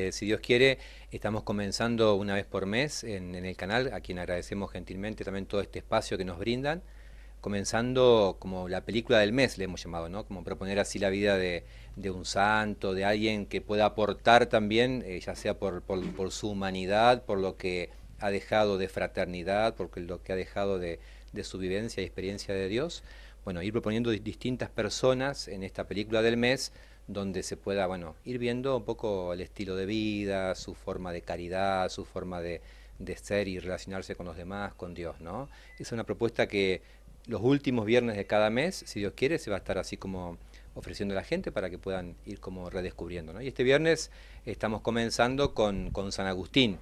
Eh, si Dios quiere, estamos comenzando una vez por mes en, el canal, a quien agradecemos gentilmente también todo este espacio que nos brindan, comenzando como la película del mes, le hemos llamado, ¿no? Como proponer así la vida de, un santo, de alguien que pueda aportar también, eh, ya sea por, su humanidad, por lo que ha dejado de fraternidad, por lo que ha dejado de, de su vivencia y experiencia de Dios. Bueno, ir proponiendo distintas personas en esta película del mes, donde se pueda bueno, ir viendo un poco el estilo de vida, su forma de caridad, su forma de, ser y relacionarse con los demás, con Dios. ¿no? Es una propuesta que los últimos viernes de cada mes, si Dios quiere, se va a estar así como ofreciendo a la gente para que puedan ir como redescubriendo. Y este viernes estamos comenzando con, San Agustín,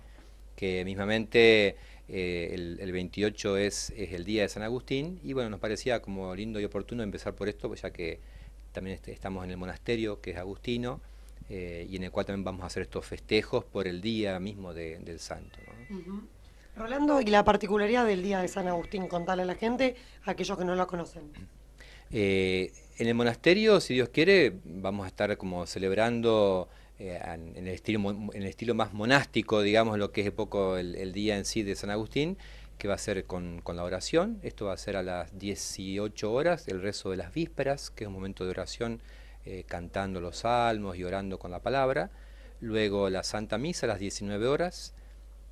que mismamente eh, el, 28 es, el día de San Agustín, y bueno, nos parecía como lindo y oportuno empezar por esto, pues ya que también este, estamos en el monasterio que es agustino, eh, y en el cual también vamos a hacer estos festejos por el día mismo del santo. Rolando, y la particularidad del día de San Agustín, contale a la gente, aquellos que no lo conocen. Eh, en el monasterio, si Dios quiere, vamos a estar como celebrando eh, en, el estilo, en el estilo más monástico, digamos, lo que es poco el día en sí de San Agustín, que va a ser con, la oración. Esto va a ser a las 18 horas, el rezo de las vísperas, que es un momento de oración eh, cantando los salmos y orando con la palabra. Luego la Santa Misa a las 19 horas.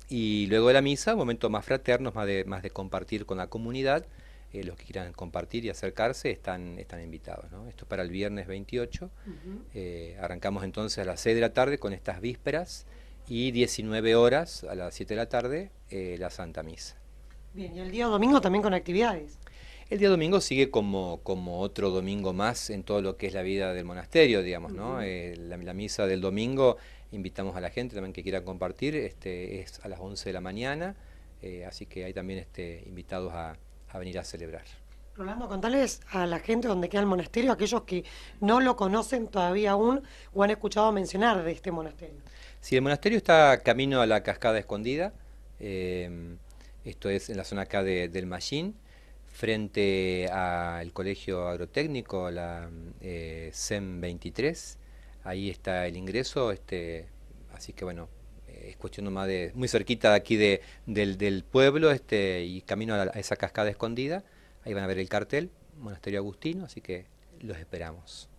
Y luego de la misa, momento más fraterno, más de, más de compartir con la comunidad. Eh, los que quieran compartir y acercarse están, invitados. Esto es para el viernes 28. Eh, arrancamos entonces a las 6 de la tarde con estas vísperas y 19 horas a las 7 de la tarde la Santa Misa. Bien, y el día domingo también con actividades. El día domingo sigue como, como otro domingo más en todo lo que es la vida del monasterio, digamos, ¿no? Eh, la, misa del domingo, invitamos a la gente también que quiera compartir, este, es a las 11 de la mañana, eh, así que hay también este, invitados a, venir a celebrar. Rolando, contales a la gente donde queda el monasterio, aquellos que no lo conocen todavía aún o han escuchado mencionar de este monasterio. Sí, el monasterio está camino a la Cascada Escondida. Eh, esto es en la zona acá de, del Mallín, frente al Colegio Agrotécnico, la CEM eh, 23, ahí está el ingreso, este, así que bueno, es cuestión nomás de, muy cerquita de aquí de, del, pueblo, este, y camino a esa cascada escondida, ahí van a ver el cartel, Monasterio Agustino, así que los esperamos.